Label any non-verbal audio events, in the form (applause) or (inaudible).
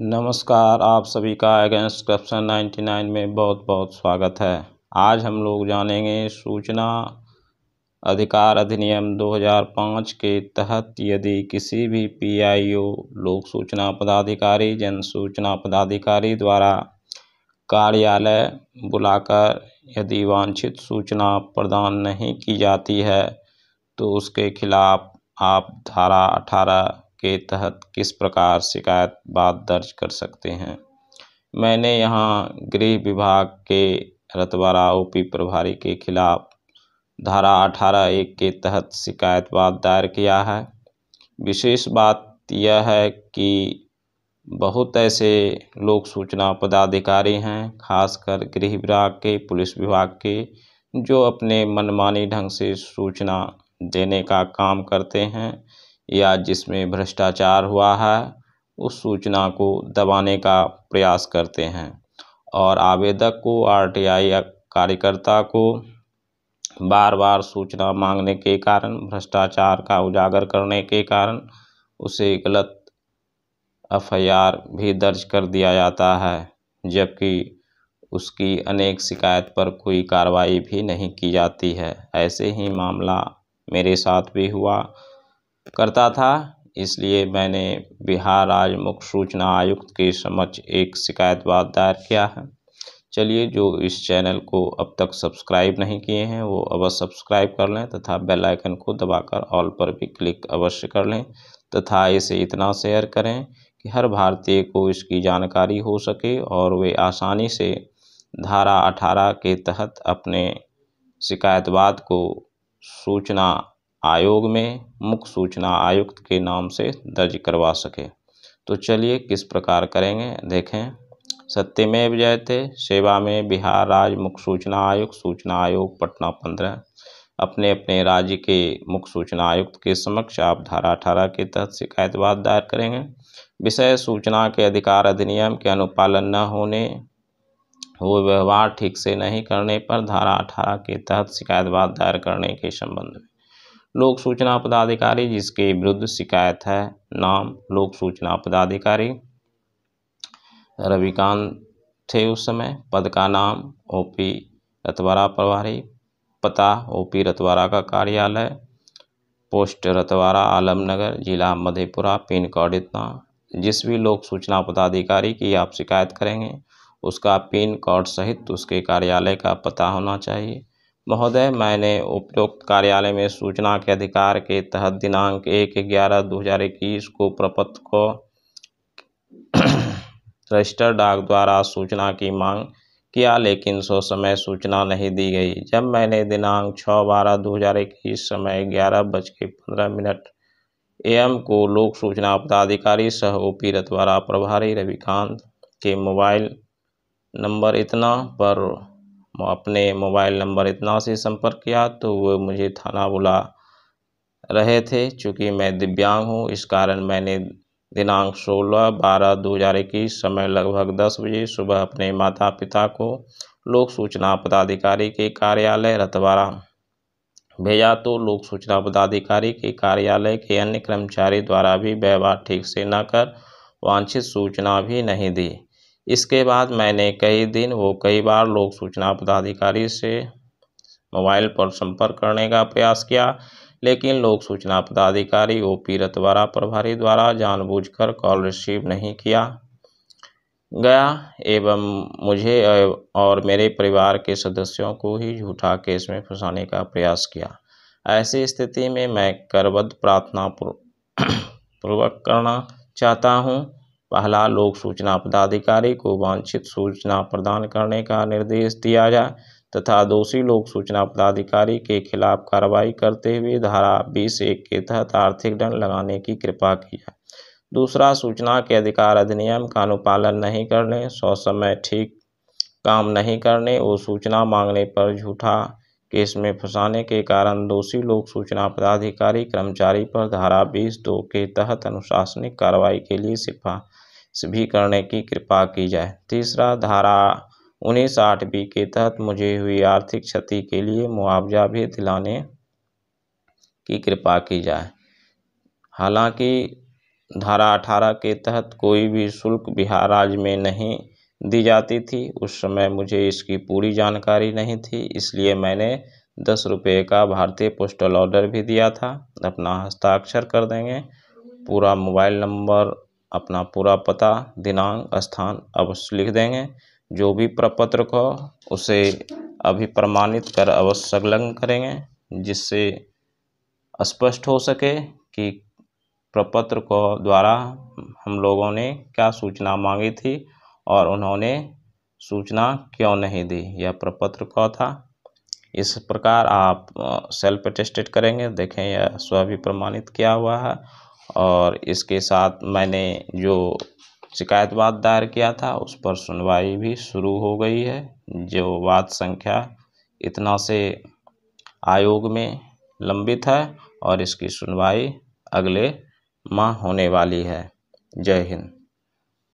नमस्कार आप सभी का अगेंस्ट करप्शन 99 में बहुत बहुत स्वागत है आज हम लोग जानेंगे सूचना अधिकार अधिनियम 2005 के तहत यदि किसी भी पीआईओ लोक सूचना पदाधिकारी जन सूचना पदाधिकारी द्वारा कार्यालय बुलाकर यदि वांछित सूचना प्रदान नहीं की जाती है तो उसके खिलाफ़ आप धारा अठारह के तहत किस प्रकार शिकायत बात दर्ज कर सकते हैं मैंने यहाँ गृह विभाग के रतवारा ओ पी प्रभारी के खिलाफ धारा अठारह एक के तहत शिकायत बात दायर किया है विशेष बात यह है कि बहुत ऐसे लोक सूचना पदाधिकारी हैं खासकर गृह विभाग के पुलिस विभाग के जो अपने मनमानी ढंग से सूचना देने का काम करते हैं या जिसमें भ्रष्टाचार हुआ है उस सूचना को दबाने का प्रयास करते हैं और आवेदक को आर टी आई कार्यकर्ता को बार बार सूचना मांगने के कारण भ्रष्टाचार का उजागर करने के कारण उसे गलत एफ आई आर भी दर्ज कर दिया जाता है जबकि उसकी अनेक शिकायत पर कोई कार्रवाई भी नहीं की जाती है ऐसे ही मामला मेरे साथ भी हुआ करता था इसलिए मैंने बिहार राज्य मुख्य सूचना आयुक्त के समक्ष एक शिकायतवाद दायर किया है चलिए जो इस चैनल को अब तक सब्सक्राइब नहीं किए हैं वो अवश्य सब्सक्राइब कर लें तथा बेल आइकन को दबाकर ऑल पर भी क्लिक अवश्य कर लें तथा इसे इतना शेयर करें कि हर भारतीय को इसकी जानकारी हो सके और वे आसानी से धारा 18 के तहत अपने शिकायतवाद को सूचना आयोग में मुख्य सूचना आयुक्त के नाम से दर्ज करवा सके तो चलिए किस प्रकार करेंगे देखें सत्य सत्यमेव जयते सेवा में बिहार राज्य मुख्य सूचना आयुक्त सूचना आयोग पटना पंद्रह अपने अपने राज्य के मुख्य सूचना आयुक्त के समक्ष आप धारा अठारह के तहत शिकायतवाद दायर करेंगे विषय सूचना के अधिकार अधिनियम के अनुपालन न होने वो व्यवहार ठीक से नहीं करने पर धारा अठारह के तहत शिकायतवाद दायर करने के संबंध में लोक सूचना पदाधिकारी जिसके विरुद्ध शिकायत है नाम लोक सूचना पदाधिकारी रविकांत थे उस समय पद का नाम ओ पी रतवारा प्रभारी पता ओ पी रतवारा का कार्यालय पोस्ट रतवारा आलमनगर जिला मधेपुरा पिन कोड इतना जिस भी लोक सूचना पदाधिकारी की आप शिकायत करेंगे उसका पिन कोड सहित उसके कार्यालय का पता होना चाहिए महोदय मैंने उपयुक्त कार्यालय में सूचना के अधिकार के तहत दिनांक एक ग्यारह दो हज़ार इक्कीस को प्रपत्र को (clears throat) रजिस्टर डाक द्वारा सूचना की मांग किया लेकिन सो समय सूचना नहीं दी गई जब मैंने दिनांक छः बारह दो हज़ार इक्कीस समय ग्यारह बज के पंद्रह मिनट एम को लोक सूचना पदाधिकारी सह ओ पी रतवारा प्रभारी रविकांत के मोबाइल नंबर इतना पर अपने मोबाइल नंबर इतना से संपर्क किया तो वो मुझे थाना बुला रहे थे चूँकि मैं दिव्यांग हूँ इस कारण मैंने दिनांक सोलह बारह दो हज़ार इक्कीस समय लगभग दस बजे सुबह अपने माता पिता को लोक सूचना पदाधिकारी के कार्यालय रतवारा भेजा तो लोक सूचना पदाधिकारी के कार्यालय के अन्य कर्मचारी द्वारा भी व्यवहार ठीक से न कर वांछित सूचना भी नहीं दी इसके बाद मैंने कई दिन वो कई बार लोक सूचना पदाधिकारी से मोबाइल पर संपर्क करने का प्रयास किया लेकिन लोक सूचना पदाधिकारी ओ पी रतवारा प्रभारी द्वारा जानबूझकर कॉल रिसीव नहीं किया गया एवं मुझे और मेरे परिवार के सदस्यों को ही झूठा केस में फंसाने का प्रयास किया ऐसी स्थिति में मैं करबद्ध प्रार्थना (clears throat) पूर्वक करना चाहता हूँ पहला लोक सूचना पदाधिकारी को वांछित सूचना प्रदान करने का निर्देश दिया जाए तथा दोषी लोक सूचना पदाधिकारी के खिलाफ कार्रवाई करते हुए धारा बीस एक के तहत आर्थिक दंड लगाने की कृपा की जाए दूसरा सूचना के अधिकार अधिनियम का अनुपालन नहीं करने सौ समय ठीक काम नहीं करने और सूचना मांगने पर झूठा केस में फंसाने के कारण दोषी लोक सूचना पदाधिकारी कर्मचारी पर धारा बीस दो के तहत अनुशासनिक कार्रवाई के लिए सिफारिश भी करने की कृपा की जाए तीसरा धारा उन्नीस आठ बी के तहत मुझे हुई आर्थिक क्षति के लिए मुआवजा भी दिलाने की कृपा की जाए हालांकि धारा अठारह के तहत कोई भी शुल्क बिहार राज्य में नहीं दी जाती थी उस समय मुझे इसकी पूरी जानकारी नहीं थी इसलिए मैंने दस रुपये का भारतीय पोस्टल ऑर्डर भी दिया था अपना हस्ताक्षर कर देंगे पूरा मोबाइल नंबर अपना पूरा पता दिनांक स्थान अवश्य लिख देंगे जो भी प्रपत्र को उसे अभी प्रमाणित कर अवश्य संलग्न करेंगे जिससे स्पष्ट हो सके कि प्रपत्र को द्वारा हम लोगों ने क्या सूचना मांगी थी और उन्होंने सूचना क्यों नहीं दी यह प्रपत्र कौन था इस प्रकार आप सेल्फ अटेस्टेड करेंगे देखें यह स्व भी प्रमाणित किया हुआ है और इसके साथ मैंने जो शिकायत वाद दायर किया था उस पर सुनवाई भी शुरू हो गई है जो वाद संख्या इतना से आयोग में लंबित है और इसकी सुनवाई अगले माह होने वाली है जय हिंद